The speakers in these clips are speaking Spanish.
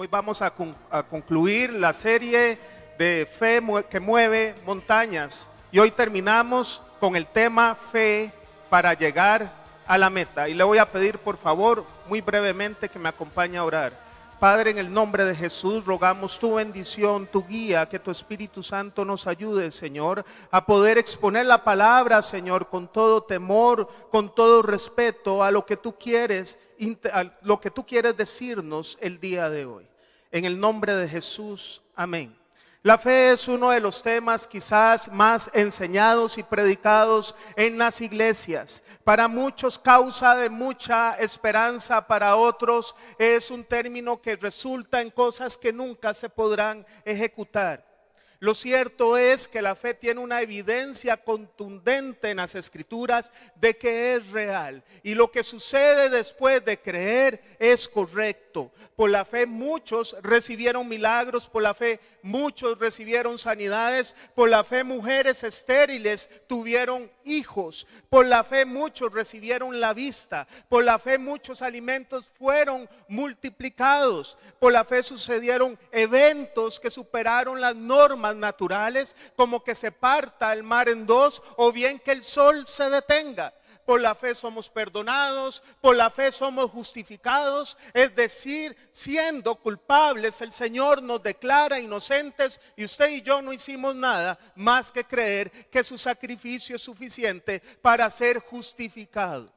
Hoy vamos a, concluir la serie de fe que mueve montañas y hoy terminamos con el tema fe para llegar a la meta. Y le voy a pedir por favor muy brevemente que me acompañe a orar. Padre, en el nombre de Jesús rogamos tu bendición, tu guía, que tu Espíritu Santo nos ayude, Señor, a poder exponer la palabra, Señor, con todo temor, con todo respeto a lo que tú quieres, lo que tú quieres decirnos el día de hoy. En el nombre de Jesús, amén. La fe es uno de los temas quizás más enseñados y predicados en las iglesias. Para muchos causa de mucha esperanza, para otros es un término que resulta en cosas que nunca se podrán ejecutar. Lo cierto es que la fe tiene una evidencia contundente en las escrituras de que es real. Y lo que sucede después de creer es correcto. Por la fe muchos recibieron milagros, por la fe muchos recibieron sanidades, por la fe mujeres estériles tuvieron hijos. Por la fe muchos recibieron la vista. Por la fe muchos alimentos fueron multiplicados. Por la fe sucedieron eventos que superaron las normas naturales, como que se parta el mar en dos o bien que el sol se detenga por la fe somos perdonados, por la fe somos justificados, es decir, siendo culpables, el Señor nos declara inocentes y usted y yo no hicimos nada más que creer que su sacrificio es suficiente para ser justificados.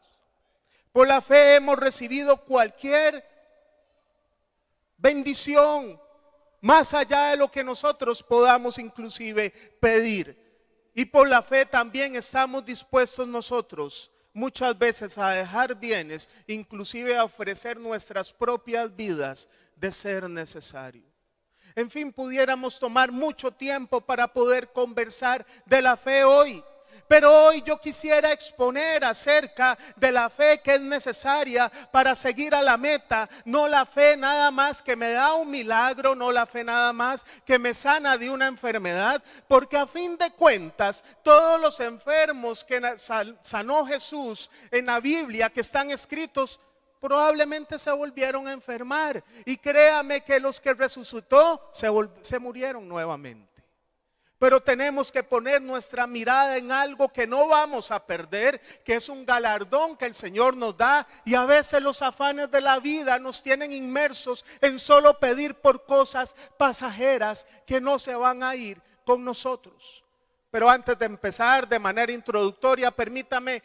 Por la fe hemos recibido cualquier bendición, más allá de lo que nosotros podamos inclusive pedir. Y por la fe también estamos dispuestos nosotros muchas veces a dejar bienes, inclusive a ofrecer nuestras propias vidas de ser necesario. En fin, pudiéramos tomar mucho tiempo para poder conversar de la fe hoy, pero hoy yo quisiera exponer acerca de la fe que es necesaria para seguir a la meta. No la fe nada más que me da un milagro, no la fe nada más que me sana de una enfermedad. Porque a fin de cuentas, todos los enfermos que sanó Jesús en la Biblia, que están escritos, probablemente se volvieron a enfermar. Y créame que los que resucitó se, murieron nuevamente. Pero tenemos que poner nuestra mirada en algo que no vamos a perder, que es un galardón que el Señor nos da. Y a veces los afanes de la vida nos tienen inmersos en solo pedir por cosas pasajeras que no se van a ir con nosotros. Pero antes de empezar de manera introductoria, permítame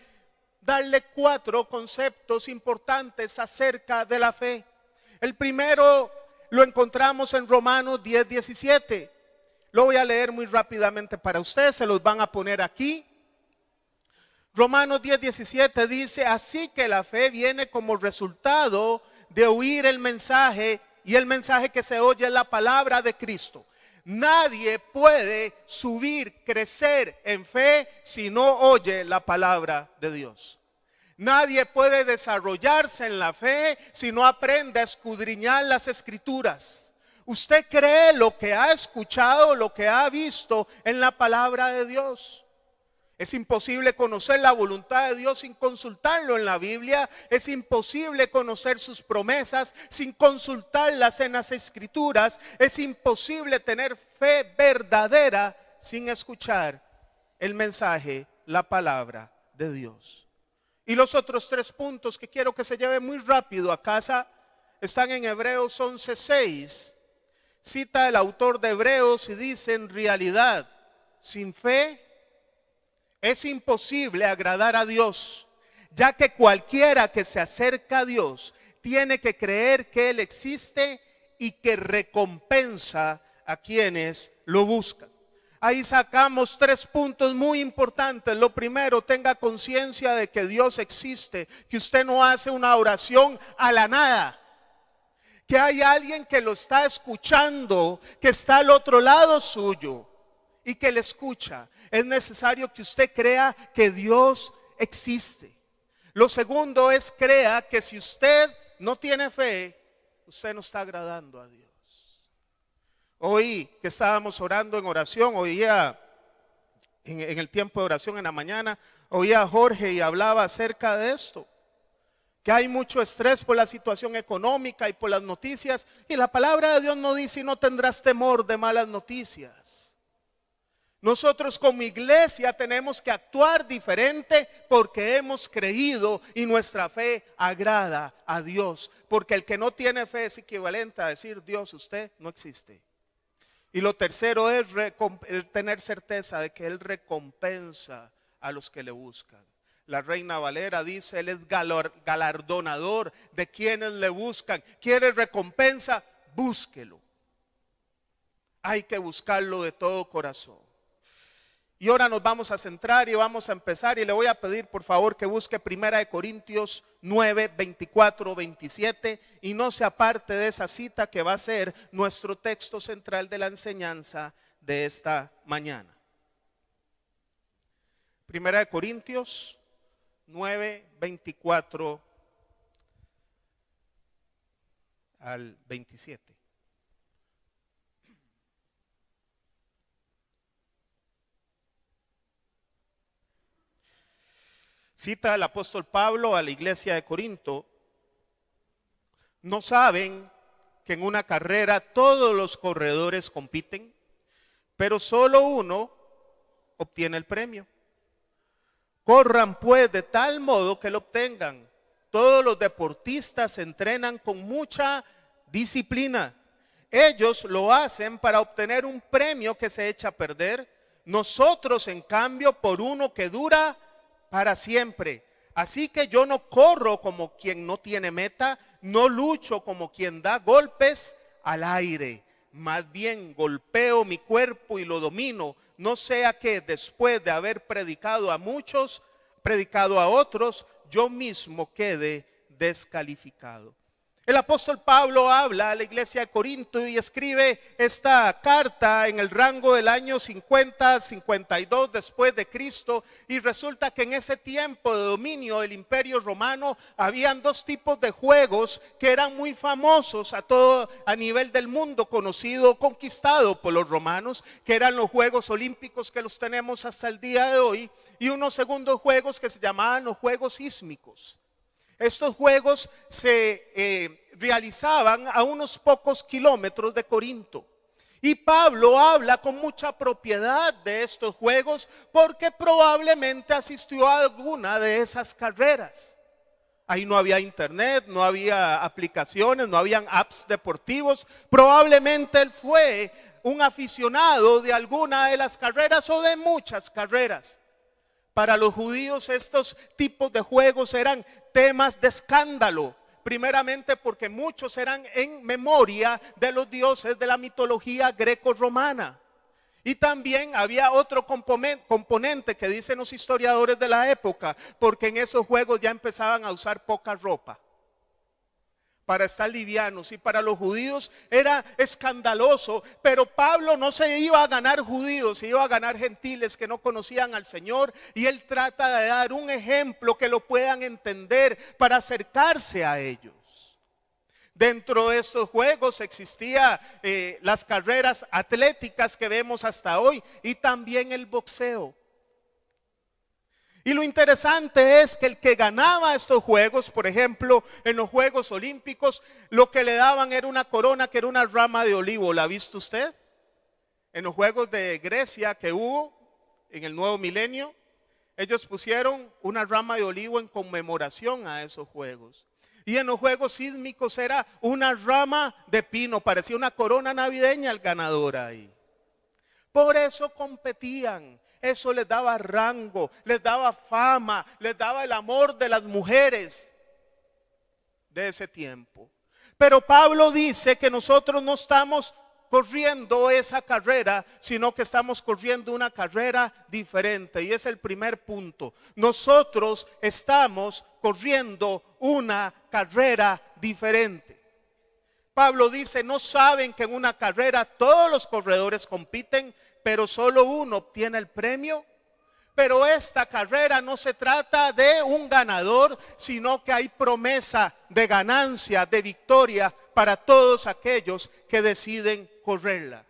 darle cuatro conceptos importantes acerca de la fe. El primero lo encontramos en Romanos 10, 17 lo voy a leer muy rápidamente para ustedes, se los van a poner aquí. Romanos 10, 17 dice, así que la fe viene como resultado de oír el mensaje y el mensaje que se oye es la palabra de Cristo. Nadie puede subir, crecer en fe si no oye la palabra de Dios. Nadie puede desarrollarse en la fe si no aprende a escudriñar las escrituras. Usted cree lo que ha escuchado, lo que ha visto en la palabra de Dios. Es imposible conocer la voluntad de Dios sin consultarlo en la Biblia. Es imposible conocer sus promesas sin consultarlas en las escrituras. Es imposible tener fe verdadera sin escuchar el mensaje, la palabra de Dios. Y los otros tres puntos que quiero que se lleve muy rápido a casa están en Hebreos 11:6 cita el autor de Hebreos y dice, en realidad, sin fe es imposible agradar a Dios, ya que cualquiera que se acerca a Dios tiene que creer que Él existe y que recompensa a quienes lo buscan. Ahí sacamos tres puntos muy importantes. Lo primero, tenga conciencia de que Dios existe, que usted no hace una oración a la nada que hay alguien que lo está escuchando, que está al otro lado suyo y que le escucha. Es necesario que usted crea que Dios existe. Lo segundo es crea que si usted no tiene fe, usted no está agradando a Dios. Hoy que estábamos orando en oración, oía en, en el tiempo de oración en la mañana, oía a Jorge y hablaba acerca de esto que hay mucho estrés por la situación económica y por las noticias. Y la palabra de Dios no dice, y no tendrás temor de malas noticias. Nosotros como iglesia tenemos que actuar diferente porque hemos creído y nuestra fe agrada a Dios. Porque el que no tiene fe es equivalente a decir, Dios, usted no existe. Y lo tercero es tener certeza de que Él recompensa a los que le buscan. La reina Valera dice, Él es galardonador de quienes le buscan. Quiere recompensa, búsquelo. Hay que buscarlo de todo corazón. Y ahora nos vamos a centrar y vamos a empezar y le voy a pedir por favor que busque Primera de Corintios 9, 24, 27 y no se aparte de esa cita que va a ser nuestro texto central de la enseñanza de esta mañana. Primera de Corintios 9, 24 al 27. Cita el apóstol Pablo a la iglesia de Corinto, no saben que en una carrera todos los corredores compiten, pero solo uno obtiene el premio. Corran pues de tal modo que lo obtengan. Todos los deportistas entrenan con mucha disciplina. Ellos lo hacen para obtener un premio que se echa a perder. Nosotros, en cambio, por uno que dura para siempre. Así que yo no corro como quien no tiene meta, no lucho como quien da golpes al aire más bien golpeo mi cuerpo y lo domino, no sea que después de haber predicado a muchos, predicado a otros, yo mismo quede descalificado. El apóstol Pablo habla a la iglesia de Corinto y escribe esta carta en el rango del año 50, 52 después de Cristo y resulta que en ese tiempo de dominio del imperio romano habían dos tipos de juegos que eran muy famosos a todo a nivel del mundo, conocido, conquistado por los romanos, que eran los Juegos Olímpicos que los tenemos hasta el día de hoy y unos segundos juegos que se llamaban los Juegos Sísmicos estos juegos se eh, realizaban a unos pocos kilómetros de Corinto. Y Pablo habla con mucha propiedad de estos juegos porque probablemente asistió a alguna de esas carreras. Ahí no había internet, no había aplicaciones, no habían apps deportivos. Probablemente él fue un aficionado de alguna de las carreras o de muchas carreras. Para los judíos estos tipos de juegos eran temas de escándalo, primeramente porque muchos eran en memoria de los dioses de la mitología greco-romana. Y también había otro componente que dicen los historiadores de la época, porque en esos juegos ya empezaban a usar poca ropa para estar livianos y para los judíos era escandaloso, pero Pablo no se iba a ganar judíos, se iba a ganar gentiles que no conocían al Señor y él trata de dar un ejemplo que lo puedan entender para acercarse a ellos. Dentro de estos juegos existían eh, las carreras atléticas que vemos hasta hoy y también el boxeo. Y lo interesante es que el que ganaba estos juegos, por ejemplo, en los Juegos Olímpicos, lo que le daban era una corona que era una rama de olivo. ¿La ha visto usted? En los Juegos de Grecia que hubo en el nuevo milenio, ellos pusieron una rama de olivo en conmemoración a esos Juegos. Y en los Juegos Sísmicos era una rama de pino, parecía una corona navideña el ganador ahí. Por eso competían, eso les daba rango, les daba fama, les daba el amor de las mujeres de ese tiempo. Pero Pablo dice que nosotros no estamos corriendo esa carrera, sino que estamos corriendo una carrera diferente. Y es el primer punto. Nosotros estamos corriendo una carrera diferente. Pablo dice, no saben que en una carrera todos los corredores compiten, pero solo uno obtiene el premio. Pero esta carrera no se trata de un ganador, sino que hay promesa de ganancia, de victoria para todos aquellos que deciden correrla,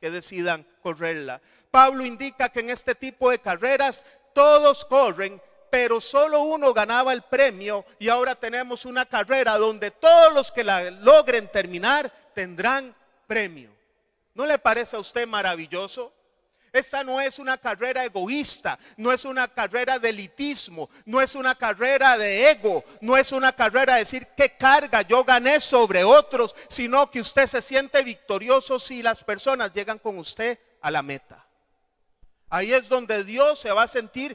que decidan correrla. Pablo indica que en este tipo de carreras todos corren, pero solo uno ganaba el premio y ahora tenemos una carrera donde todos los que la logren terminar tendrán premio. ¿No le parece a usted maravilloso? Esta no es una carrera egoísta, no es una carrera de elitismo, no es una carrera de ego, no es una carrera de decir qué carga yo gané sobre otros, sino que usted se siente victorioso si las personas llegan con usted a la meta. Ahí es donde Dios se va a sentir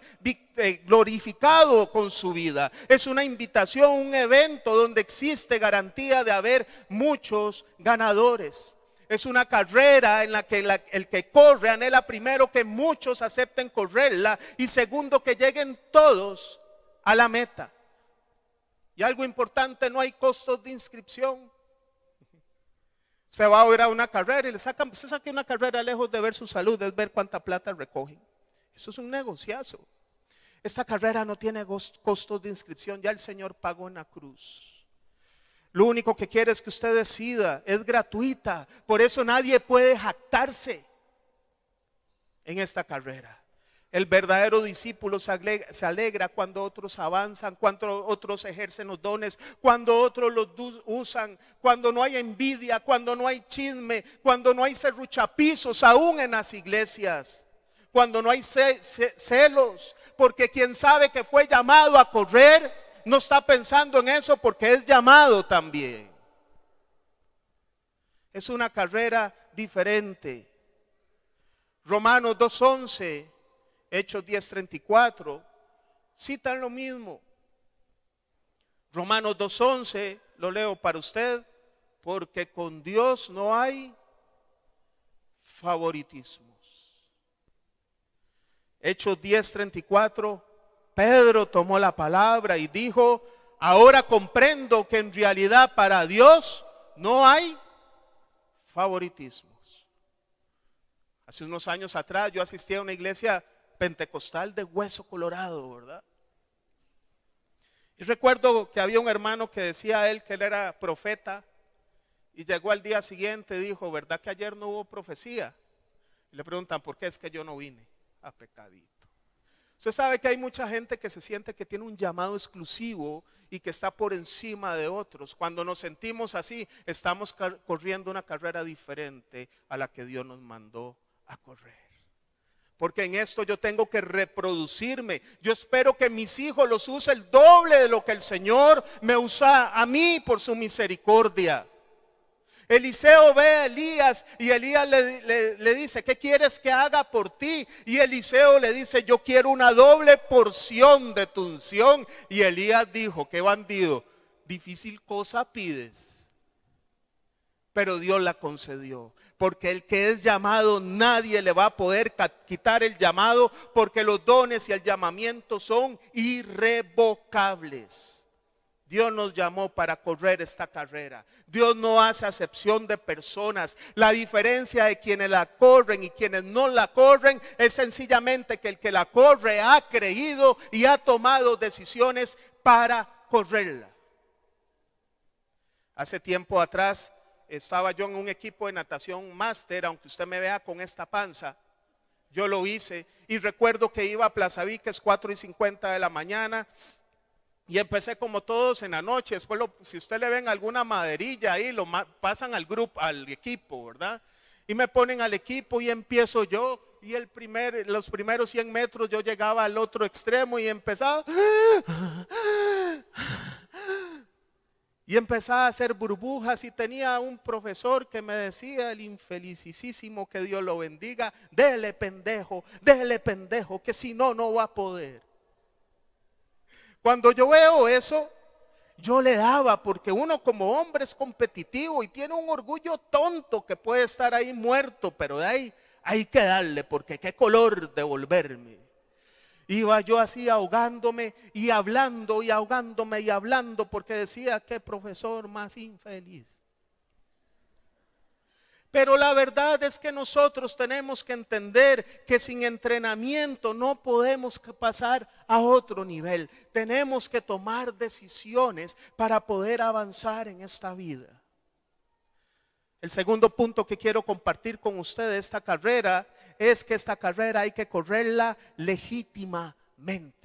eh, glorificado con su vida. Es una invitación, un evento donde existe garantía de haber muchos ganadores es una carrera en la que el que corre anhela primero que muchos acepten correrla y segundo que lleguen todos a la meta. Y algo importante, no hay costos de inscripción. Se va a ir a una carrera y le sacan, se saque una carrera lejos de ver su salud, de ver cuánta plata recogen. Eso es un negociazo. Esta carrera no tiene costos de inscripción, ya el Señor pagó una cruz. Lo único que quiere es que usted decida, es gratuita. Por eso nadie puede jactarse en esta carrera. El verdadero discípulo se alegra, cuando otros avanzan, cuando otros ejercen los dones, cuando otros los usan, cuando no hay envidia, cuando no hay chisme, cuando no hay serruchapizos aún en las iglesias, cuando no hay celos, porque quien sabe que fue llamado a correr, no está pensando en eso porque es llamado también. Es una carrera diferente. Romanos 2.11, Hechos 10.34, citan lo mismo. Romanos 2.11, lo leo para usted, porque con Dios no hay favoritismos. Hechos 10.34, Pedro tomó la palabra y dijo, ahora comprendo que en realidad para Dios no hay favoritismos. Hace unos años atrás yo asistí a una iglesia pentecostal de hueso colorado, ¿verdad? Y recuerdo que había un hermano que decía a él que él era profeta y llegó al día siguiente y dijo, ¿verdad que ayer no hubo profecía? Y le preguntan, ¿por qué es que yo no vine a pecadito? Usted sabe que hay mucha gente que se siente que tiene un llamado exclusivo y que está por encima de otros. Cuando nos sentimos así, estamos corriendo una carrera diferente a la que Dios nos mandó a correr. Porque en esto yo tengo que reproducirme. Yo espero que mis hijos los use el doble de lo que el Señor me usa a mí por su misericordia. Eliseo ve a Elías y Elías le, dice, ¿qué quieres que haga por ti? Y Eliseo le dice, yo quiero una doble porción de tu unción. Y Elías dijo, qué bandido, difícil cosa pides. Pero Dios la concedió porque el que es llamado nadie le va a poder quitar el llamado, porque los dones y el llamamiento son irrevocables. Dios nos llamó para correr esta carrera. Dios no hace acepción de personas. La diferencia de quienes la corren y quienes no la corren es sencillamente que el que la corre ha creído y ha tomado decisiones para correrla. Hace tiempo atrás estaba yo en un equipo de natación máster, aunque usted me vea con esta panza. Yo lo hice y recuerdo que iba a Plaza Viques 4 y 50 de la mañana y empecé como todos en la noche. Después, si usted le ven alguna maderilla ahí, lo pasan al grupo, al equipo, ¿verdad? Y me ponen al equipo y empiezo yo. Y el primer, los primeros 100 metros yo llegaba al otro extremo y empezaba. Y empezaba a hacer burbujas y tenía un profesor que me decía, el infelicísimo, que Dios lo bendiga, déle pendejo, déle pendejo, que si no, no va a poder. Cuando yo veo eso, yo le daba, porque uno como hombre es competitivo y tiene un orgullo tonto que puede estar ahí muerto, pero de ahí hay que darle, porque qué color devolverme. Iba yo así ahogándome y hablando y ahogándome y hablando, porque decía, qué profesor más infeliz. Pero la verdad es que nosotros tenemos que entender que sin entrenamiento no podemos pasar a otro nivel. Tenemos que tomar decisiones para poder avanzar en esta vida. El segundo punto que quiero compartir con ustedes de esta carrera es que esta carrera hay que correrla legítimamente.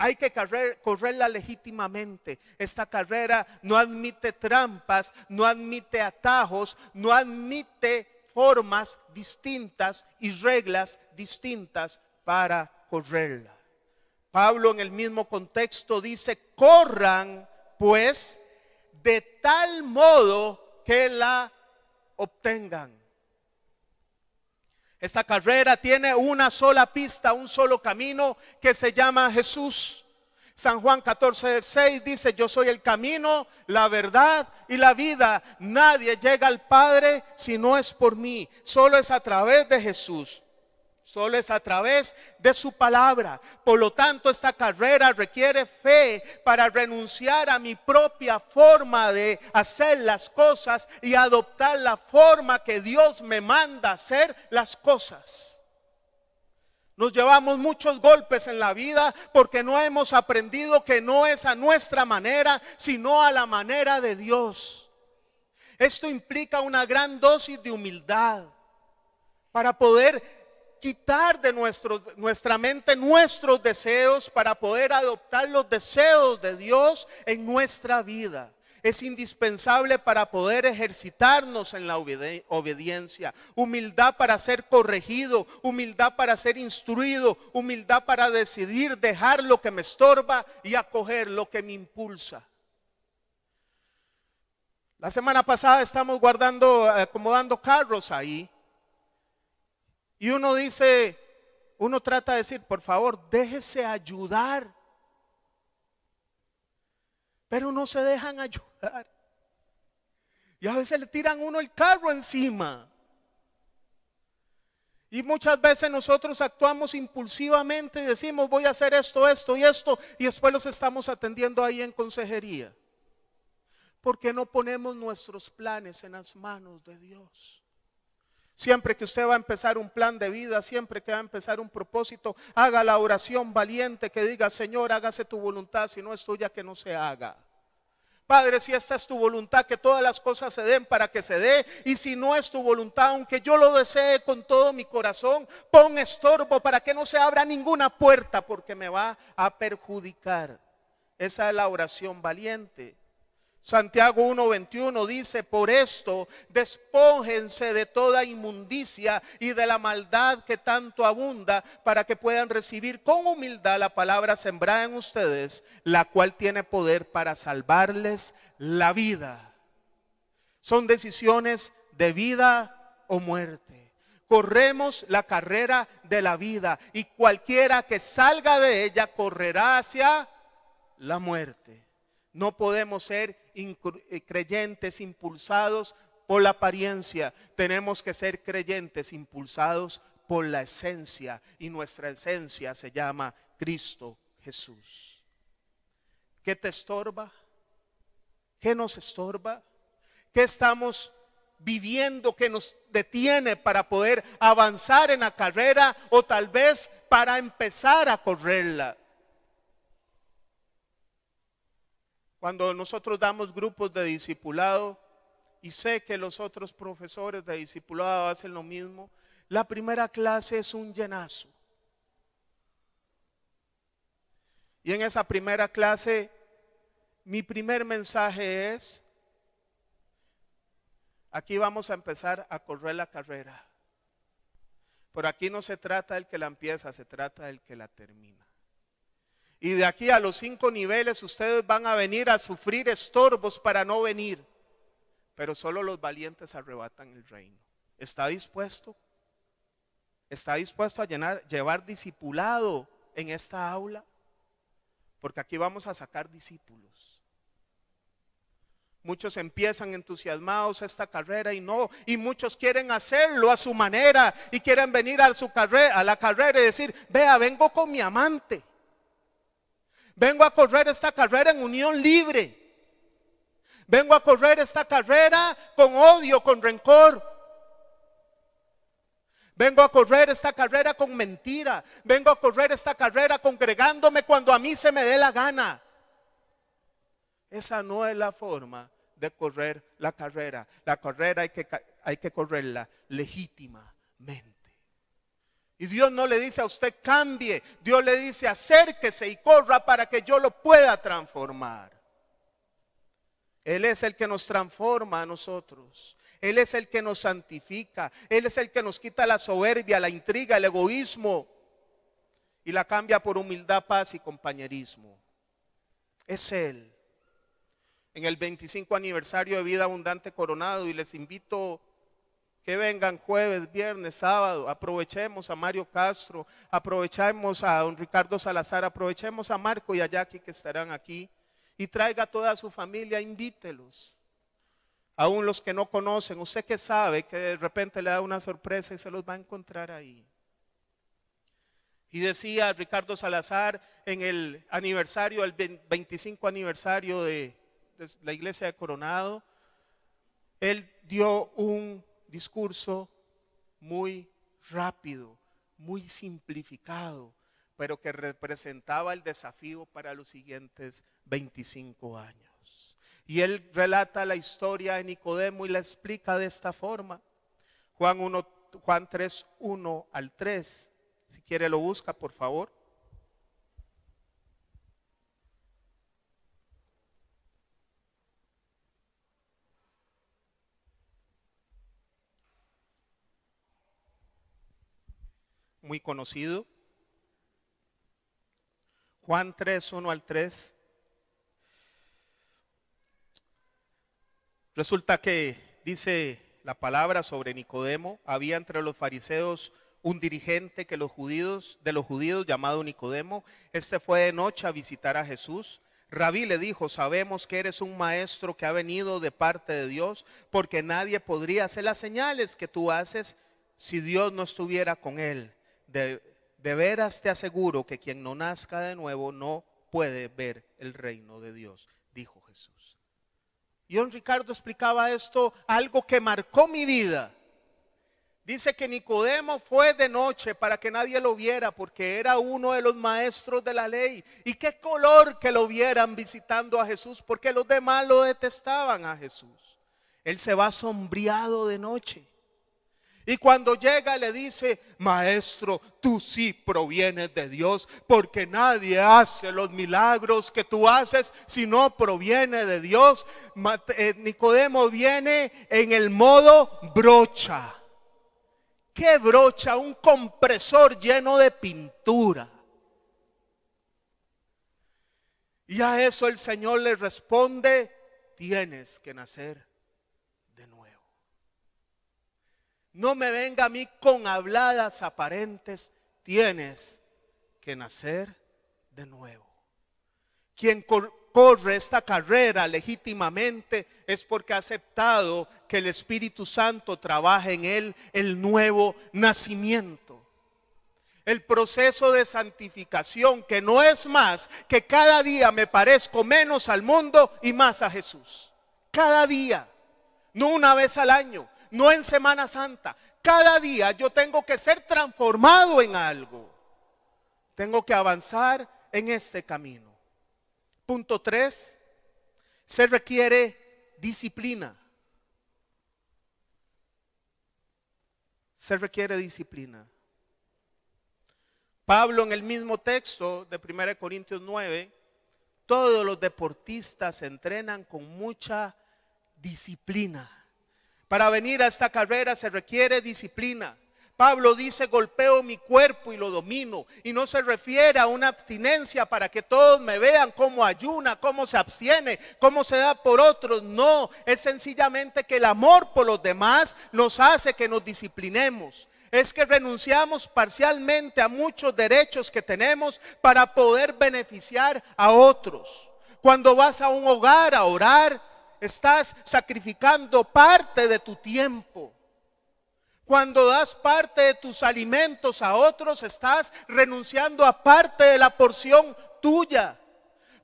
Hay que correrla legítimamente. Esta carrera no admite trampas, no admite atajos, no admite formas distintas y reglas distintas para correrla. Pablo en el mismo contexto dice, corran pues de tal modo que la obtengan. Esta carrera tiene una sola pista, un solo camino que se llama Jesús. San Juan 14, 6 dice, yo soy el camino, la verdad y la vida. Nadie llega al Padre si no es por mí. Solo es a través de Jesús. Solo es a través de su palabra. Por lo tanto, esta carrera requiere fe para renunciar a mi propia forma de hacer las cosas y adoptar la forma que Dios me manda hacer las cosas. Nos llevamos muchos golpes en la vida porque no hemos aprendido que no es a nuestra manera, sino a la manera de Dios. Esto implica una gran dosis de humildad para poder quitar de nuestra mente nuestros deseos para poder adoptar los deseos de Dios en nuestra vida. Es indispensable para poder ejercitarnos en la obediencia, humildad para ser corregido, humildad para ser instruido, humildad para decidir dejar lo que me estorba y acoger lo que me impulsa. La semana pasada estamos guardando, acomodando carros ahí y uno dice, uno trata de decir, por favor, déjese ayudar. Pero no se dejan ayudar. Y a veces le tiran uno el carro encima. Y muchas veces nosotros actuamos impulsivamente y decimos, voy a hacer esto, esto y esto, y después los estamos atendiendo ahí en consejería. Porque no ponemos nuestros planes en las manos de Dios. Siempre que usted va a empezar un plan de vida, siempre que va a empezar un propósito, haga la oración valiente que diga, Señor, hágase tu voluntad, si no es tuya, que no se haga. Padre, si esta es tu voluntad, que todas las cosas se den para que se dé. Y si no es tu voluntad, aunque yo lo desee con todo mi corazón, pon estorbo para que no se abra ninguna puerta porque me va a perjudicar. Esa es la oración valiente. Santiago 1:21 dice, por esto despójense de toda inmundicia y de la maldad que tanto abunda para que puedan recibir con humildad la palabra sembrada en ustedes, la cual tiene poder para salvarles la vida. Son decisiones de vida o muerte. Corremos la carrera de la vida y cualquiera que salga de ella correrá hacia la muerte. No podemos ser eh, creyentes impulsados por la apariencia, tenemos que ser creyentes impulsados por la esencia y nuestra esencia se llama Cristo Jesús. ¿Qué te estorba? ¿Qué nos estorba? ¿Qué estamos viviendo que nos detiene para poder avanzar en la carrera o tal vez para empezar a correrla? Cuando nosotros damos grupos de discipulado, y sé que los otros profesores de discipulado hacen lo mismo, la primera clase es un llenazo. Y en esa primera clase, mi primer mensaje es, aquí vamos a empezar a correr la carrera. Por aquí no se trata del que la empieza, se trata del que la termina. Y de aquí a los cinco niveles ustedes van a venir a sufrir estorbos para no venir. Pero solo los valientes arrebatan el reino. ¿Está dispuesto? ¿Está dispuesto a llenar, llevar discipulado en esta aula? Porque aquí vamos a sacar discípulos. Muchos empiezan entusiasmados esta carrera y no, y muchos quieren hacerlo a su manera y quieren venir a su carrera, a la carrera y decir, "Vea, vengo con mi amante." Vengo a correr esta carrera en unión libre. Vengo a correr esta carrera con odio, con rencor. Vengo a correr esta carrera con mentira. Vengo a correr esta carrera congregándome cuando a mí se me dé la gana. Esa no es la forma de correr la carrera. La carrera hay que, hay que correrla legítimamente. Y Dios no le dice a usted cambie, Dios le dice acérquese y corra para que yo lo pueda transformar. Él es el que nos transforma a nosotros. Él es el que nos santifica. Él es el que nos quita la soberbia, la intriga, el egoísmo y la cambia por humildad, paz y compañerismo. Es Él. En el 25 aniversario de Vida Abundante Coronado y les invito que vengan jueves, viernes, sábado. Aprovechemos a Mario Castro, aprovechemos a don Ricardo Salazar, aprovechemos a Marco y a Jackie que estarán aquí. Y traiga toda su familia, invítelos. Aún los que no conocen, usted que sabe que de repente le da una sorpresa y se los va a encontrar ahí. Y decía Ricardo Salazar en el aniversario, el 25 aniversario de, de la iglesia de Coronado, él dio un discurso muy rápido, muy simplificado, pero que representaba el desafío para los siguientes 25 años. Y él relata la historia de Nicodemo y la explica de esta forma. Juan, 1, Juan 3, 1 al 3. Si quiere lo busca, por favor. muy conocido. Juan 3, 1 al 3. Resulta que dice la palabra sobre Nicodemo, había entre los fariseos un dirigente que los judíos, de los judíos llamado Nicodemo, este fue de noche a visitar a Jesús. Rabí le dijo, sabemos que eres un maestro que ha venido de parte de Dios, porque nadie podría hacer las señales que tú haces si Dios no estuviera con él de, veras te aseguro que quien no nazca de nuevo no puede ver el reino de Dios, dijo Jesús. Y don Ricardo explicaba esto, algo que marcó mi vida. Dice que Nicodemo fue de noche para que nadie lo viera, porque era uno de los maestros de la ley. Y qué color que lo vieran visitando a Jesús, porque los demás lo detestaban a Jesús. Él se va sombreado de noche. Y cuando llega le dice, maestro, tú sí provienes de Dios, porque nadie hace los milagros que tú haces si no proviene de Dios. Eh, Nicodemo viene en el modo brocha. ¿Qué brocha? Un compresor lleno de pintura. Y a eso el Señor le responde, tienes que nacer No me venga a mí con habladas aparentes. Tienes que nacer de nuevo. Quien corre esta carrera legítimamente es porque ha aceptado que el Espíritu Santo trabaje en él el nuevo nacimiento. El proceso de santificación que no es más que cada día me parezco menos al mundo y más a Jesús. Cada día, no una vez al año, no en Semana Santa. Cada día yo tengo que ser transformado en algo. Tengo que avanzar en este camino. Punto 3. Se requiere disciplina. Se requiere disciplina. Pablo en el mismo texto de 1 Corintios 9, todos los deportistas entrenan con mucha disciplina. Para venir a esta carrera se requiere disciplina. Pablo dice, golpeo mi cuerpo y lo domino. Y no se refiere a una abstinencia para que todos me vean cómo ayuna, cómo se abstiene, cómo se da por otros. No, es sencillamente que el amor por los demás nos hace que nos disciplinemos es que renunciamos parcialmente a muchos derechos que tenemos para poder beneficiar a otros. Cuando vas a un hogar a orar, estás sacrificando parte de tu tiempo. Cuando das parte de tus alimentos a otros, estás renunciando a parte de la porción tuya.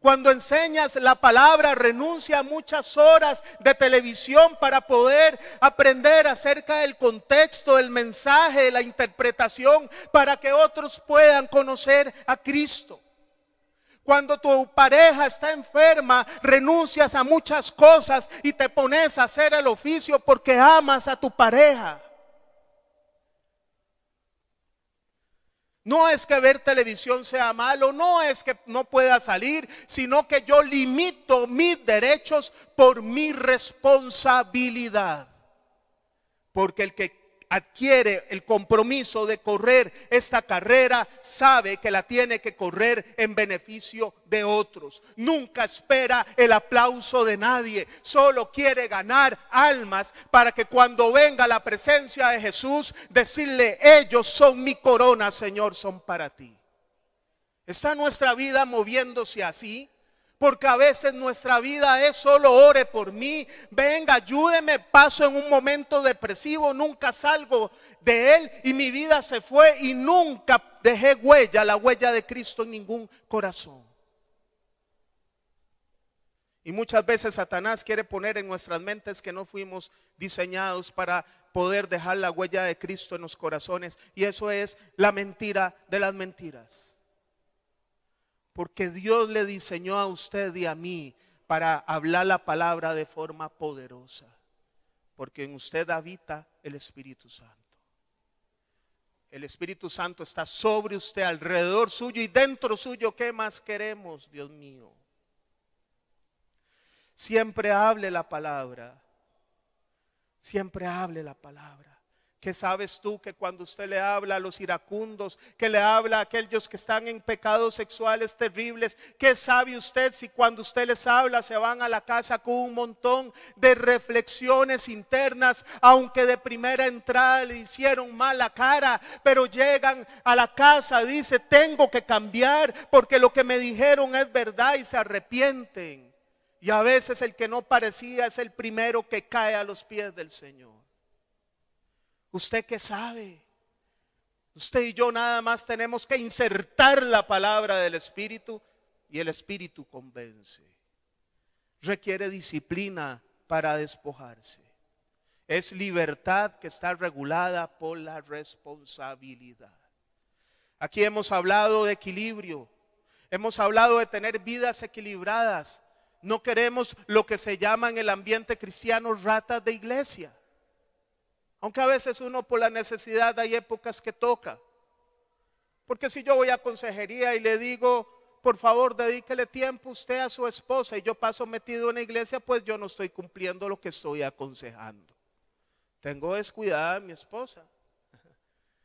Cuando enseñas la palabra, renuncia a muchas horas de televisión para poder aprender acerca del contexto, del mensaje, de la interpretación, para que otros puedan conocer a Cristo. Cuando tu pareja está enferma, renuncias a muchas cosas y te pones a hacer el oficio porque amas a tu pareja. No es que ver televisión sea malo, no es que no pueda salir, sino que yo limito mis derechos por mi responsabilidad. Porque el que adquiere el compromiso de correr esta carrera, sabe que la tiene que correr en beneficio de otros. Nunca espera el aplauso de nadie, solo quiere ganar almas para que cuando venga la presencia de Jesús, decirle, ellos son mi corona, Señor, son para ti. ¿Está nuestra vida moviéndose así? Porque a veces nuestra vida es solo ore por mí, venga, ayúdeme, paso en un momento depresivo, nunca salgo de él y mi vida se fue y nunca dejé huella, la huella de Cristo en ningún corazón. Y muchas veces Satanás quiere poner en nuestras mentes que no fuimos diseñados para poder dejar la huella de Cristo en los corazones. Y eso es la mentira de las mentiras. Porque Dios le diseñó a usted y a mí para hablar la palabra de forma poderosa. Porque en usted habita el Espíritu Santo. El Espíritu Santo está sobre usted, alrededor suyo y dentro suyo. ¿Qué más queremos, Dios mío? Siempre hable la palabra. Siempre hable la palabra. Qué sabes tú que cuando usted le habla a los iracundos, que le habla a aquellos que están en pecados sexuales terribles, qué sabe usted si cuando usted les habla se van a la casa con un montón de reflexiones internas, aunque de primera entrada le hicieron mala cara, pero llegan a la casa, dice, tengo que cambiar porque lo que me dijeron es verdad y se arrepienten. Y a veces el que no parecía es el primero que cae a los pies del Señor. ¿Usted qué sabe? Usted y yo nada más tenemos que insertar la palabra del Espíritu y el Espíritu convence. Requiere disciplina para despojarse. Es libertad que está regulada por la responsabilidad. Aquí hemos hablado de equilibrio, hemos hablado de tener vidas equilibradas. No queremos lo que se llama en el ambiente cristiano ratas de iglesia. Aunque a veces uno por la necesidad hay épocas que toca. Porque si yo voy a consejería y le digo, por favor, dedíquele tiempo usted a su esposa y yo paso metido en la iglesia, pues yo no estoy cumpliendo lo que estoy aconsejando. Tengo descuidada a mi esposa.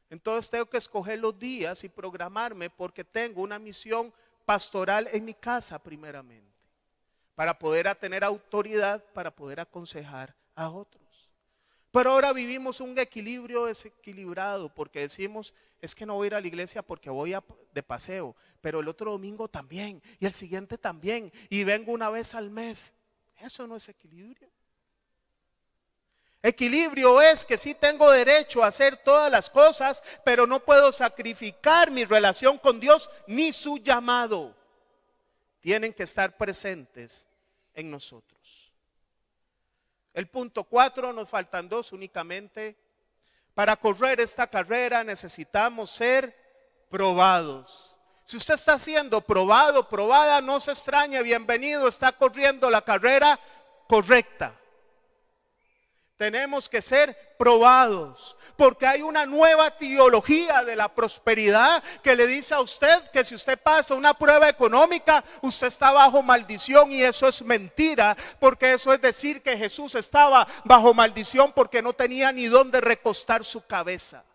Entonces tengo que escoger los días y programarme porque tengo una misión pastoral en mi casa primeramente, para poder tener autoridad, para poder aconsejar a otros. Pero ahora vivimos un equilibrio desequilibrado porque decimos, es que no voy a ir a la iglesia porque voy de paseo, pero el otro domingo también, y el siguiente también, y vengo una vez al mes. Eso no es equilibrio. Equilibrio es que sí tengo derecho a hacer todas las cosas, pero no puedo sacrificar mi relación con Dios ni su llamado. Tienen que estar presentes en nosotros. El punto cuatro, nos faltan dos únicamente. Para correr esta carrera necesitamos ser probados. Si usted está siendo probado, probada, no se extrañe, bienvenido, está corriendo la carrera correcta. Tenemos que ser probados, porque hay una nueva teología de la prosperidad que le dice a usted que si usted pasa una prueba económica, usted está bajo maldición y eso es mentira, porque eso es decir que Jesús estaba bajo maldición porque no tenía ni dónde recostar su cabeza.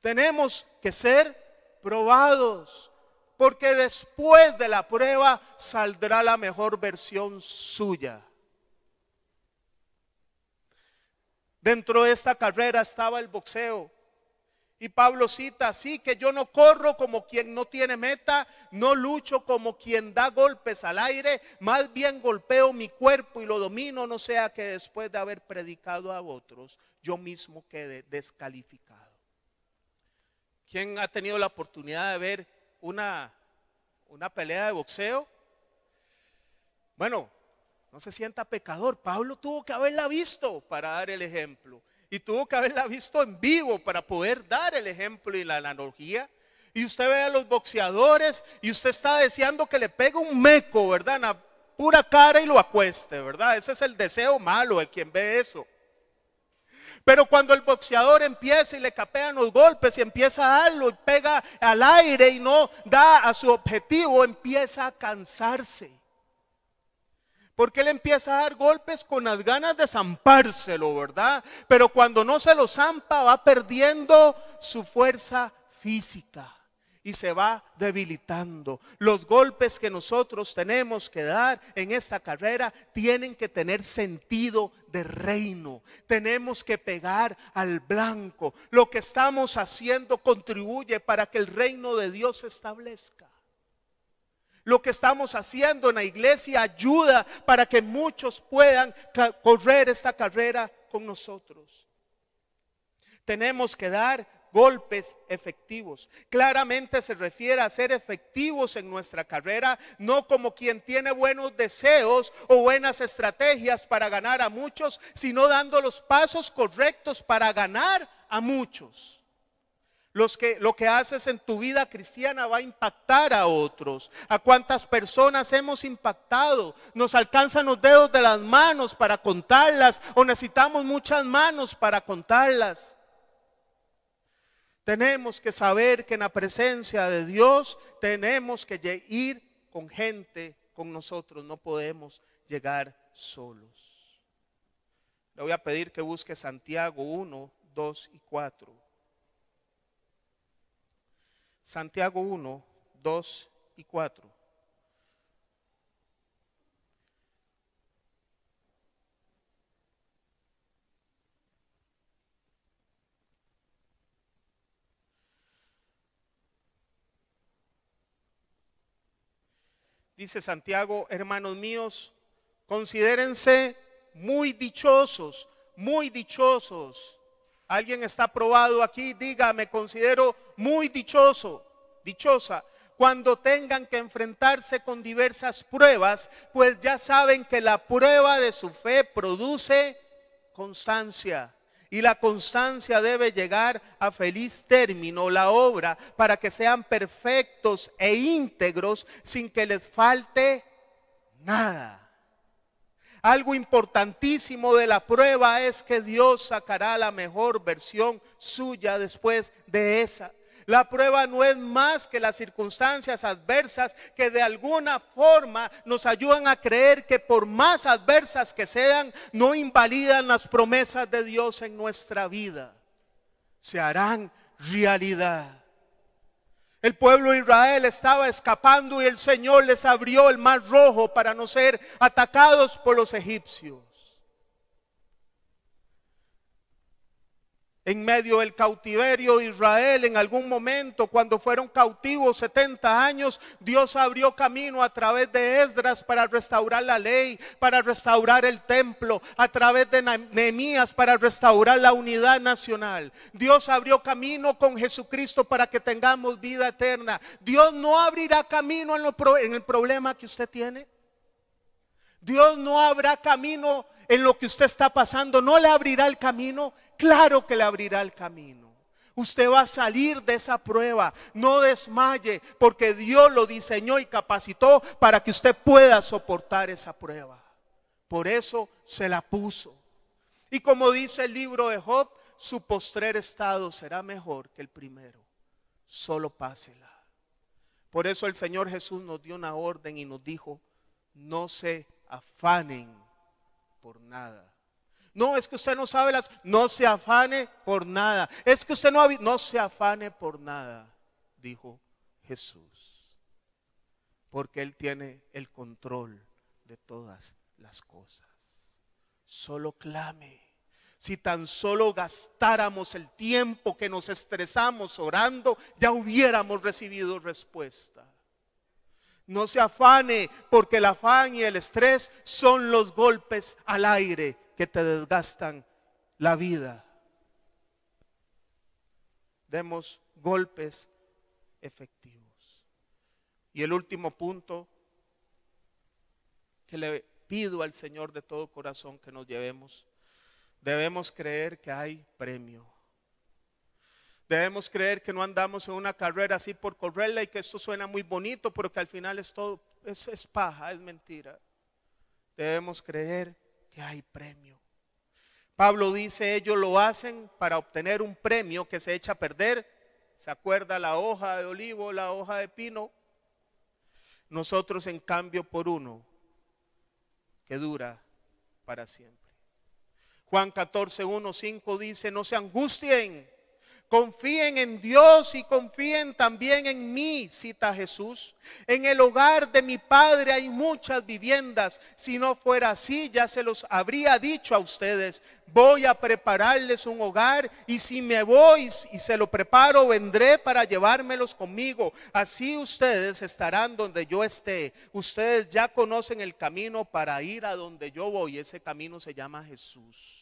Tenemos que ser probados, porque después de la prueba saldrá la mejor versión suya. Dentro de esta carrera estaba el boxeo. Y Pablo cita, así que yo no corro como quien no tiene meta, no lucho como quien da golpes al aire, más bien golpeo mi cuerpo y lo domino, no sea que después de haber predicado a otros, yo mismo quede descalificado. ¿Quién ha tenido la oportunidad de ver una, una pelea de boxeo? Bueno, no se sienta pecador. Pablo tuvo que haberla visto para dar el ejemplo. Y tuvo que haberla visto en vivo para poder dar el ejemplo y la analogía. Y usted ve a los boxeadores y usted está deseando que le pegue un meco, ¿verdad? En pura cara y lo acueste, ¿verdad? Ese es el deseo malo, el quien ve eso. Pero cuando el boxeador empieza y le capean los golpes y empieza a darlo y pega al aire y no da a su objetivo, empieza a cansarse. Porque él empieza a dar golpes con las ganas de zampárselo, ¿verdad? Pero cuando no se lo zampa, va perdiendo su fuerza física y se va debilitando. Los golpes que nosotros tenemos que dar en esta carrera tienen que tener sentido de reino. Tenemos que pegar al blanco. Lo que estamos haciendo contribuye para que el reino de Dios se establezca. Lo que estamos haciendo en la iglesia ayuda para que muchos puedan correr esta carrera con nosotros. Tenemos que dar golpes efectivos. Claramente se refiere a ser efectivos en nuestra carrera, no como quien tiene buenos deseos o buenas estrategias para ganar a muchos, sino dando los pasos correctos para ganar a muchos que, lo que haces en tu vida cristiana va a impactar a otros. A cuántas personas hemos impactado. Nos alcanzan los dedos de las manos para contarlas o necesitamos muchas manos para contarlas. Tenemos que saber que en la presencia de Dios tenemos que ir con gente, con nosotros. No podemos llegar solos. Le voy a pedir que busque Santiago 1, 2 y 4. Santiago 1, 2 y 4. Dice Santiago, hermanos míos, considérense muy dichosos, muy dichosos Alguien está probado aquí, diga, me considero muy dichoso, dichosa, cuando tengan que enfrentarse con diversas pruebas, pues ya saben que la prueba de su fe produce constancia. Y la constancia debe llegar a feliz término la obra para que sean perfectos e íntegros sin que les falte nada. Algo importantísimo de la prueba es que Dios sacará la mejor versión suya después de esa. La prueba no es más que las circunstancias adversas que de alguna forma nos ayudan a creer que por más adversas que sean, no invalidan las promesas de Dios en nuestra vida. Se harán realidad. El pueblo de Israel estaba escapando y el Señor les abrió el mar rojo para no ser atacados por los egipcios. en medio del cautiverio de Israel, en algún momento, cuando fueron cautivos 70 años, Dios abrió camino a través de Esdras para restaurar la ley, para restaurar el templo, a través de Nehemías para restaurar la unidad nacional. Dios abrió camino con Jesucristo para que tengamos vida eterna. Dios no abrirá camino en, en el problema que usted tiene. Dios no habrá camino en lo que usted está pasando, no le abrirá el camino claro que le abrirá el camino. Usted va a salir de esa prueba. No desmaye, porque Dios lo diseñó y capacitó para que usted pueda soportar esa prueba. Por eso se la puso. Y como dice el libro de Job, su postrer estado será mejor que el primero. Solo pásela. Por eso el Señor Jesús nos dio una orden y nos dijo, no se afanen por nada. No, es que usted no sabe las... No se afane por nada. Es que usted no ha... No se afane por nada, dijo Jesús. Porque Él tiene el control de todas las cosas. Solo clame. Si tan solo gastáramos el tiempo que nos estresamos orando, ya hubiéramos recibido respuesta. No se afane, porque el afán y el estrés son los golpes al aire que te desgastan la vida. Demos golpes efectivos. Y el último punto que le pido al Señor de todo corazón que nos llevemos, debemos creer que hay premio. Debemos creer que no andamos en una carrera así por correrla y que esto suena muy bonito, pero que al final es todo, es, es paja, es mentira. Debemos creer hay premio. Pablo dice, ellos lo hacen para obtener un premio que se echa a perder. ¿Se acuerda la hoja de olivo, la hoja de pino? Nosotros en cambio por uno que dura para siempre. Juan 14, 1, 5 dice, no se angustien Confíen en Dios y confíen también en mí, cita Jesús. En el hogar de mi Padre hay muchas viviendas. Si no fuera así, ya se los habría dicho a ustedes. Voy a prepararles un hogar y si me voy y se lo preparo, vendré para llevármelos conmigo. Así ustedes estarán donde yo esté. Ustedes ya conocen el camino para ir a donde yo voy. Ese camino se llama Jesús.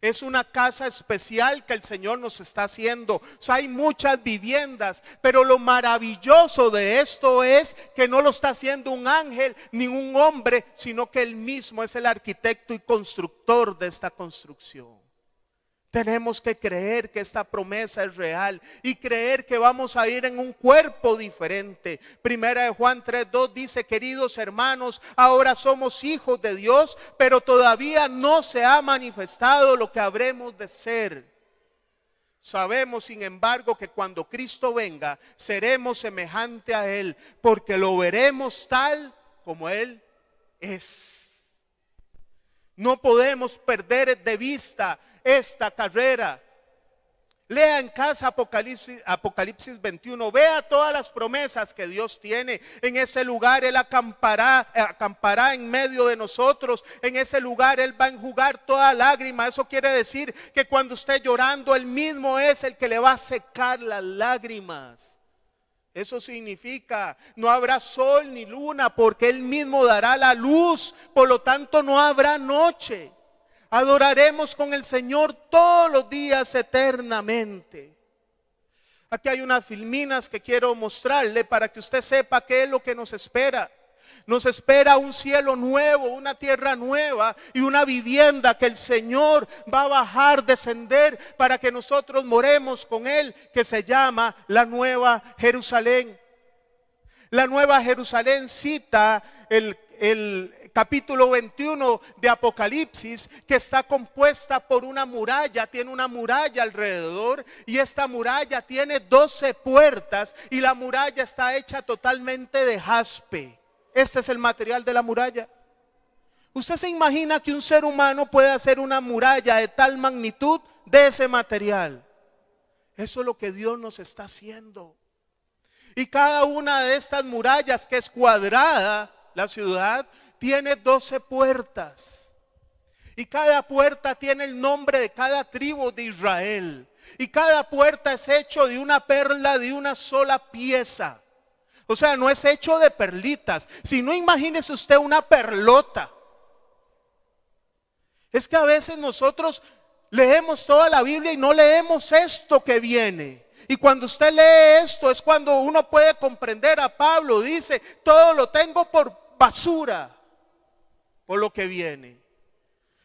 Es una casa especial que el Señor nos está haciendo. hay muchas viviendas, pero lo maravilloso de esto es que no lo está haciendo un ángel ni un hombre, sino que él mismo es el arquitecto y constructor de esta construcción. Tenemos que creer que esta promesa es real y creer que vamos a ir en un cuerpo diferente. Primera de Juan 3:2 dice, "Queridos hermanos, ahora somos hijos de Dios, pero todavía no se ha manifestado lo que habremos de ser." Sabemos, sin embargo, que cuando Cristo venga, seremos semejante a él, porque lo veremos tal como él es. No podemos perder de vista esta carrera. Lea en casa Apocalipsis, Apocalipsis 21, vea todas las promesas que Dios tiene. En ese lugar Él acampará, acampará en medio de nosotros. En ese lugar Él va a enjugar toda lágrima. Eso quiere decir que cuando esté llorando, Él mismo es el que le va a secar las lágrimas. Eso significa, no habrá sol ni luna porque Él mismo dará la luz. Por lo tanto, no habrá noche. Adoraremos con el Señor todos los días eternamente. Aquí hay unas filminas que quiero mostrarle para que usted sepa qué es lo que nos espera. Nos espera un cielo nuevo, una tierra nueva y una vivienda que el Señor va a bajar, descender para que nosotros moremos con Él, que se llama la nueva Jerusalén. La nueva Jerusalén cita el, el, capítulo 21 de Apocalipsis, que está compuesta por una muralla, tiene una muralla alrededor y esta muralla tiene 12 puertas y la muralla está hecha totalmente de jaspe. Este es el material de la muralla. ¿Usted se imagina que un ser humano puede hacer una muralla de tal magnitud de ese material? Eso es lo que Dios nos está haciendo. Y cada una de estas murallas que es cuadrada, la ciudad, tiene doce puertas. Y cada puerta tiene el nombre de cada tribu de Israel. Y cada puerta es hecho de una perla de una sola pieza. O sea, no es hecho de perlitas. Si no imagínese usted una perlota. Es que a veces nosotros leemos toda la Biblia y no leemos esto que viene. Y cuando usted lee esto es cuando uno puede comprender a Pablo. Dice, todo lo tengo por basura por lo que viene.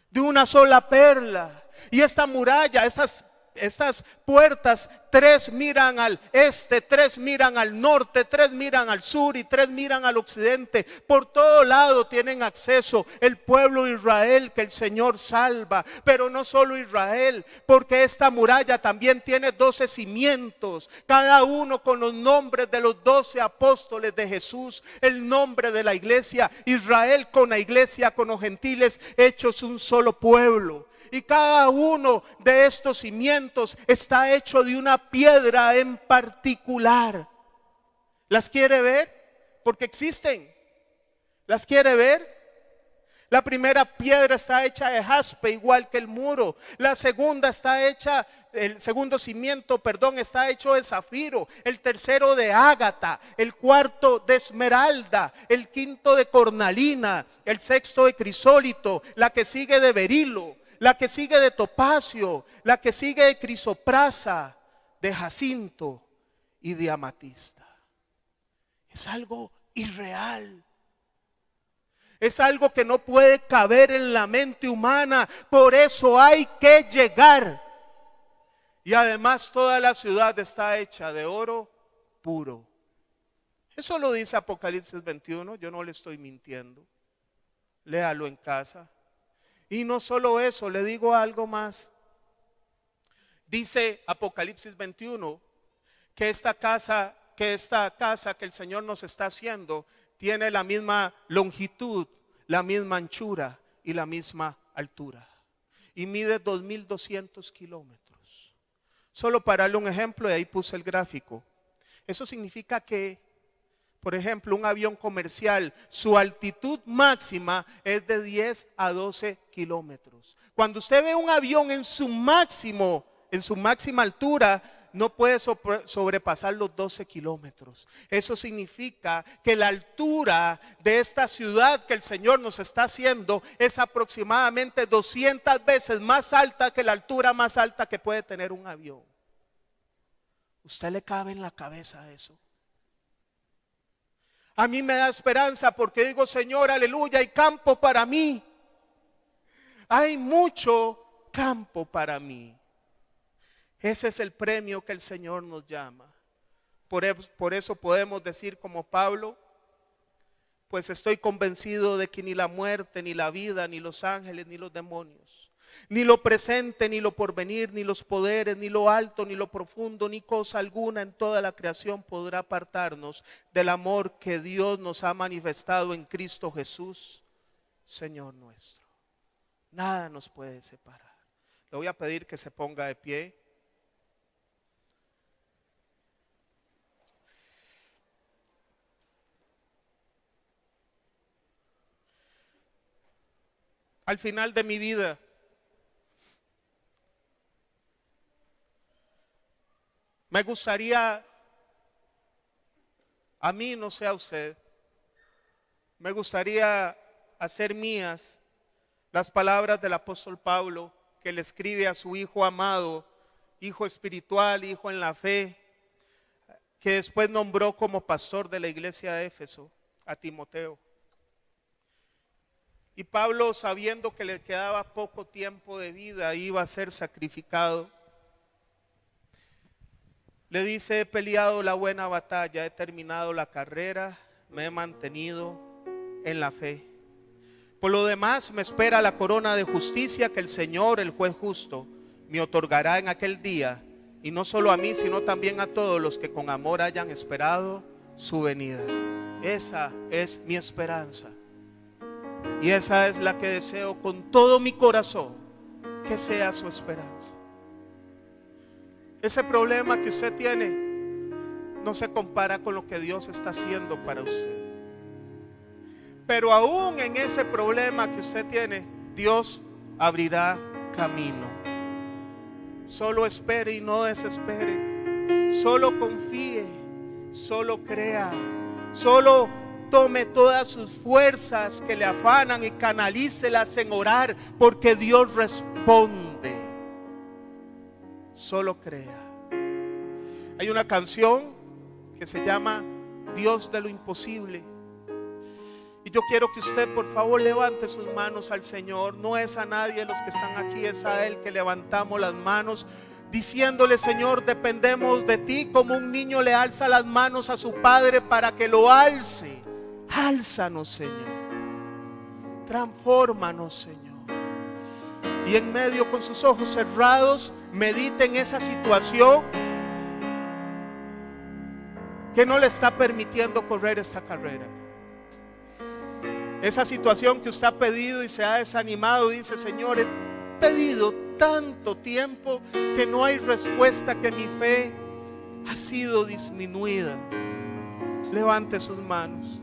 De una sola perla. Y esta muralla, estas estas puertas, tres miran al este, tres miran al norte, tres miran al sur y tres miran al occidente. Por todo lado tienen acceso el pueblo Israel que el Señor salva. Pero no solo Israel, porque esta muralla también tiene doce cimientos, cada uno con los nombres de los doce apóstoles de Jesús, el nombre de la iglesia, Israel con la iglesia, con los gentiles, hechos un solo pueblo y cada uno de estos cimientos está hecho de una piedra en particular. ¿Las quiere ver? Porque existen. ¿Las quiere ver? La primera piedra está hecha de jaspe, igual que el muro. La segunda está hecha, el segundo cimiento, perdón, está hecho de zafiro. El tercero de ágata. El cuarto de esmeralda. El quinto de cornalina. El sexto de crisólito. La que sigue de berilo la que sigue de topacio, la que sigue de crisoprasa, de jacinto y de amatista. Es algo irreal. Es algo que no puede caber en la mente humana. Por eso hay que llegar. Y además toda la ciudad está hecha de oro puro. Eso lo dice Apocalipsis 21. Yo no le estoy mintiendo. Léalo en casa. Y no solo eso, le digo algo más. Dice Apocalipsis 21 que esta casa, que esta casa que el Señor nos está haciendo tiene la misma longitud, la misma anchura y la misma altura. Y mide 2.200 kilómetros. Solo para darle un ejemplo, y ahí puse el gráfico. Eso significa que por ejemplo, un avión comercial, su altitud máxima es de 10 a 12 kilómetros. Cuando usted ve un avión en su máximo, en su máxima altura, no puede sobrepasar los 12 kilómetros. Eso significa que la altura de esta ciudad que el Señor nos está haciendo es aproximadamente 200 veces más alta que la altura más alta que puede tener un avión. ¿Usted le cabe en la cabeza eso? A mí me da esperanza porque digo, Señor, aleluya, hay campo para mí. Hay mucho campo para mí. Ese es el premio que el Señor nos llama. Por, e, eso podemos decir como Pablo, pues estoy convencido de que ni la muerte, ni la vida, ni los ángeles, ni los demonios ni lo presente, ni lo porvenir, ni los poderes, ni lo alto, ni lo profundo, ni cosa alguna en toda la creación podrá apartarnos del amor que Dios nos ha manifestado en Cristo Jesús, Señor nuestro. Nada nos puede separar. Le voy a pedir que se ponga de pie. Al final de mi vida, Me gustaría, a mí no sea usted, me gustaría hacer mías las palabras del apóstol Pablo que le escribe a su hijo amado, hijo espiritual, hijo en la fe, que después nombró como pastor de la iglesia de Éfeso a Timoteo. Y Pablo, sabiendo que le quedaba poco tiempo de vida, iba a ser sacrificado. Le dice, he peleado la buena batalla, he terminado la carrera, me he mantenido en la fe. Por lo demás me espera la corona de justicia que el Señor, el juez justo, me otorgará en aquel día, y no solo a mí, sino también a todos los que con amor hayan esperado su venida. Esa es mi esperanza. Y esa es la que deseo con todo mi corazón que sea su esperanza. Ese problema que usted tiene no se compara con lo que Dios está haciendo para usted. Pero aún en ese problema que usted tiene, Dios abrirá camino. Solo espere y no desespere. Solo confíe. Solo crea. Solo tome todas sus fuerzas que le afanan y canalícelas en orar porque Dios responde solo crea. Hay una canción que se llama Dios de lo imposible. Y yo quiero que usted, por favor, levante sus manos al Señor. No es a nadie los que están aquí, es a Él que levantamos las manos diciéndole, Señor, dependemos de ti, como un niño le alza las manos a su padre para que lo alce. Álzanos, Señor. Transfórmanos, Señor y en medio con sus ojos cerrados en esa situación que no le está permitiendo correr esta carrera. Esa situación que usted ha pedido y se ha desanimado, dice, Señor, he pedido tanto tiempo que no hay respuesta, que mi fe ha sido disminuida. Levante sus manos.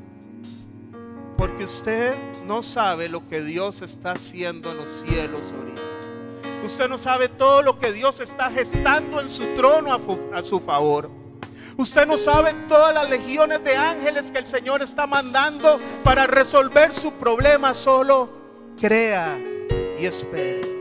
Porque usted no sabe lo que Dios está haciendo en los cielos ahorita. Usted no sabe todo lo que Dios está gestando en su trono a, a su favor. Usted no sabe todas las legiones de ángeles que el Señor está mandando para resolver su problema. Solo crea y espere.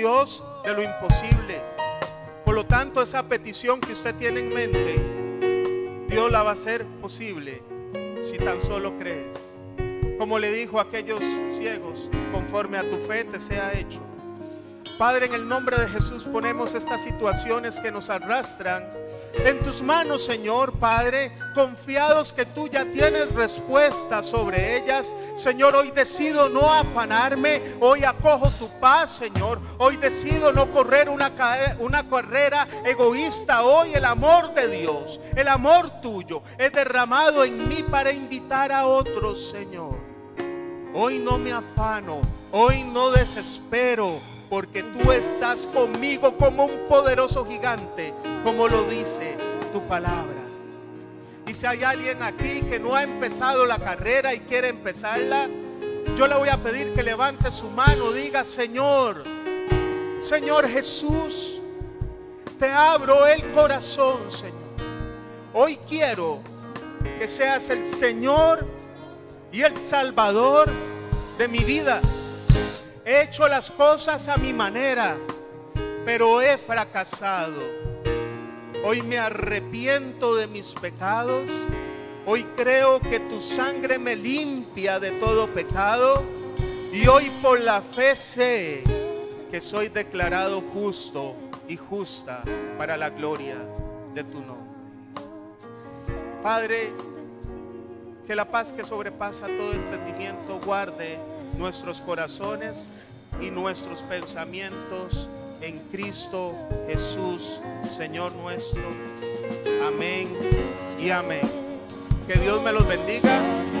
Dios de lo imposible. Por lo tanto, esa petición que usted tiene en mente, Dios la va a hacer posible si tan solo crees. Como le dijo a aquellos ciegos, conforme a tu fe te sea hecho. Padre, en el nombre de Jesús ponemos estas situaciones que nos arrastran en tus manos, Señor Padre, confiados que tú ya tienes respuesta sobre ellas. Señor, hoy decido no afanarme, hoy acojo tu paz, Señor. Hoy decido no correr una, una carrera egoísta. Hoy el amor de Dios, el amor tuyo, es derramado en mí para invitar a otros, Señor. Hoy no me afano, hoy no desespero, porque tú estás conmigo como un poderoso gigante como lo dice tu palabra. Y si hay alguien aquí que no ha empezado la carrera y quiere empezarla, yo le voy a pedir que levante su mano, diga, Señor, Señor Jesús, te abro el corazón, Señor. Hoy quiero que seas el Señor y el Salvador de mi vida. He hecho las cosas a mi manera, pero he fracasado Hoy me arrepiento de mis pecados. Hoy creo que tu sangre me limpia de todo pecado. Y hoy por la fe sé que soy declarado justo y justa para la gloria de tu nombre. Padre, que la paz que sobrepasa todo entendimiento guarde nuestros corazones y nuestros pensamientos en Cristo Jesús, Señor nuestro. Amén y amén. Que Dios me los bendiga.